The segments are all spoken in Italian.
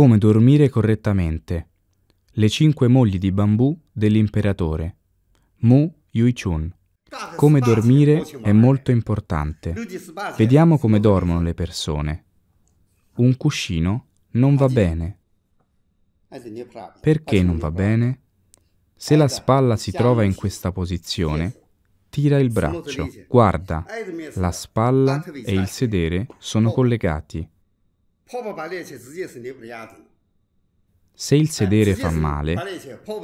Come dormire correttamente. Le cinque mogli di bambù dell'imperatore. Mu Yuichun. Come dormire è molto importante. Vediamo come dormono le persone. Un cuscino non va bene. Perché non va bene? Se la spalla si trova in questa posizione, tira il braccio. Guarda, la spalla e il sedere sono collegati. Se il eh, sedere fa male,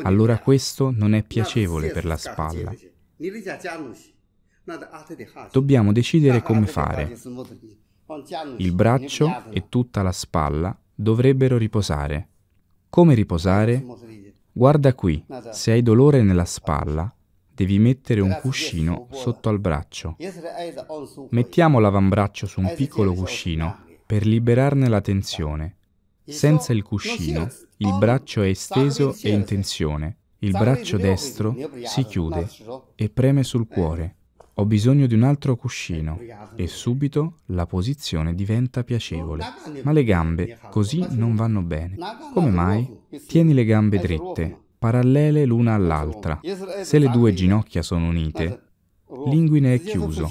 allora questo non è piacevole per la spalla. Dobbiamo decidere come fare. Il braccio e tutta la spalla dovrebbero riposare. Come riposare? Guarda qui, se hai dolore nella spalla, devi mettere un cuscino sotto al braccio. Mettiamo l'avambraccio su un piccolo cuscino per liberarne la tensione. Senza il cuscino, il braccio è esteso e in tensione. Il braccio destro si chiude e preme sul eh. cuore. Ho bisogno di un altro cuscino eh, e subito la posizione diventa piacevole. Oh, Ma le gambe così non vanno bene. Come mai? Tieni le gambe dritte, parallele l'una all'altra. Se le eh, due ginocchia sono unite, Oh, L'inguine è chiuso.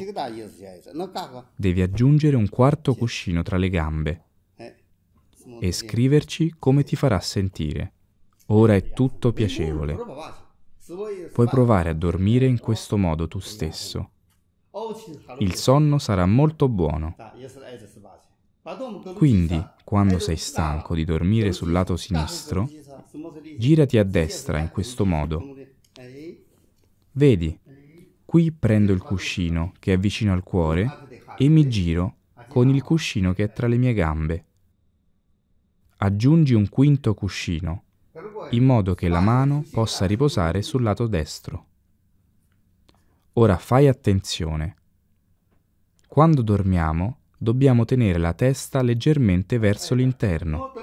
Devi aggiungere un quarto cuscino tra le gambe eh, e scriverci come ti farà sentire. Ora è tutto piacevole. Puoi provare a dormire in questo modo tu stesso. Oh, Il sonno sarà molto buono. Quindi, quando eh, sei stanco di dormire sul lato sinistro, girati a destra in questo modo. Vedi, Qui prendo il cuscino, che è vicino al cuore, e mi giro con il cuscino che è tra le mie gambe. Aggiungi un quinto cuscino, in modo che la mano possa riposare sul lato destro. Ora fai attenzione. Quando dormiamo dobbiamo tenere la testa leggermente verso l'interno,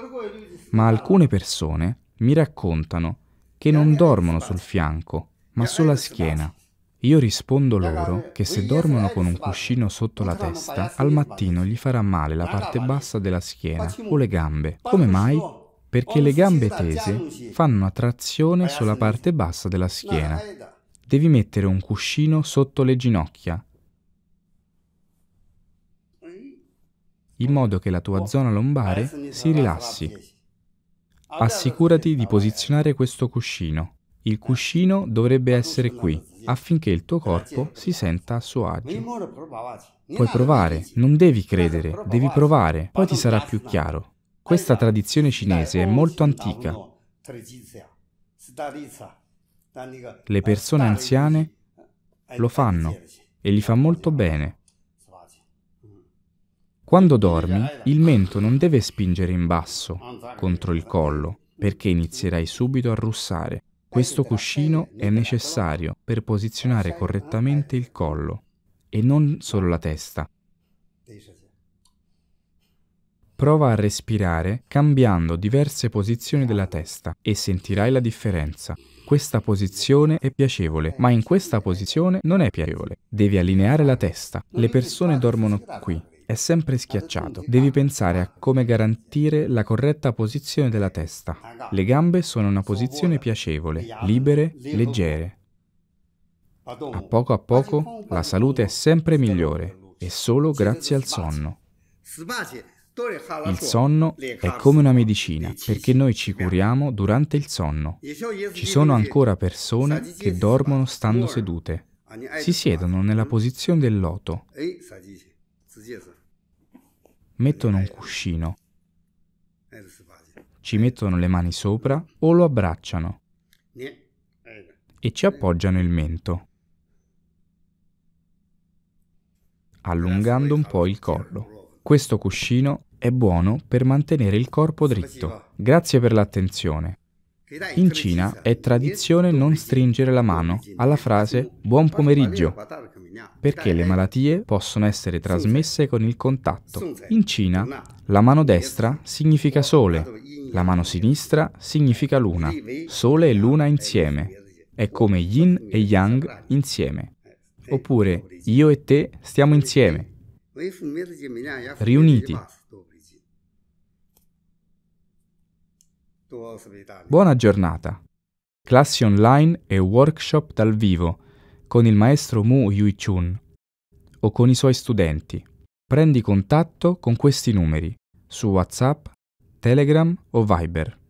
ma alcune persone mi raccontano che non dormono sul fianco, ma sulla schiena. Io rispondo loro che se dormono con un cuscino sotto la testa, al mattino gli farà male la parte bassa della schiena o le gambe. Come mai? Perché le gambe tese fanno attrazione sulla parte bassa della schiena. Devi mettere un cuscino sotto le ginocchia, in modo che la tua oh, zona lombare si rilassi. Assicurati di posizionare questo cuscino. Il eh, cuscino dovrebbe essere qui, affinché il tuo corpo si senta a suo agio. Puoi provare, non devi credere, devi provare, poi ti sarà più chiaro. Questa tradizione cinese è oh, molto antica. Oh, Le persone anziane eh, lo fanno e gli fa molto bene. Mm. Quando dormi, il mento non deve spingere in basso contro il collo, perché inizierai subito a russare. Questo cuscino è necessario per posizionare correttamente il collo e non solo la testa. Prova a respirare cambiando diverse posizioni della testa e sentirai la differenza. Questa posizione è piacevole, ma in questa posizione non è piacevole. Devi allineare la testa. Le persone dormono qui, è sempre schiacciato. Devi pensare a come garantire la corretta posizione della testa. Le gambe sono una posizione piacevole, libere, leggere. A poco a poco la salute è sempre migliore e solo grazie al sonno. Il sonno è come una medicina perché noi ci curiamo durante il sonno. Ci sono ancora persone che dormono stando sedute. Si siedono nella posizione del loto. Mettono un cuscino, eh, ci mettono le mani sopra o lo abbracciano eh, e ci appoggiano il mento, allungando un po' il collo. Questo cuscino è buono per mantenere il corpo dritto. Grazie per l'attenzione. In Cina è tradizione non stringere la mano alla frase buon pomeriggio perché le malattie possono essere trasmesse con il contatto. In Cina la mano destra significa oh, sole, la mano sinistra significa luna, sole e luna insieme. È come yin e yang insieme. Eh, Oppure io e te stiamo insieme, riuniti. Buona giornata. Classi online e workshop dal vivo con il maestro Mu Yui-chun o con i suoi studenti. Prendi contatto con questi numeri su WhatsApp, Telegram o Viber.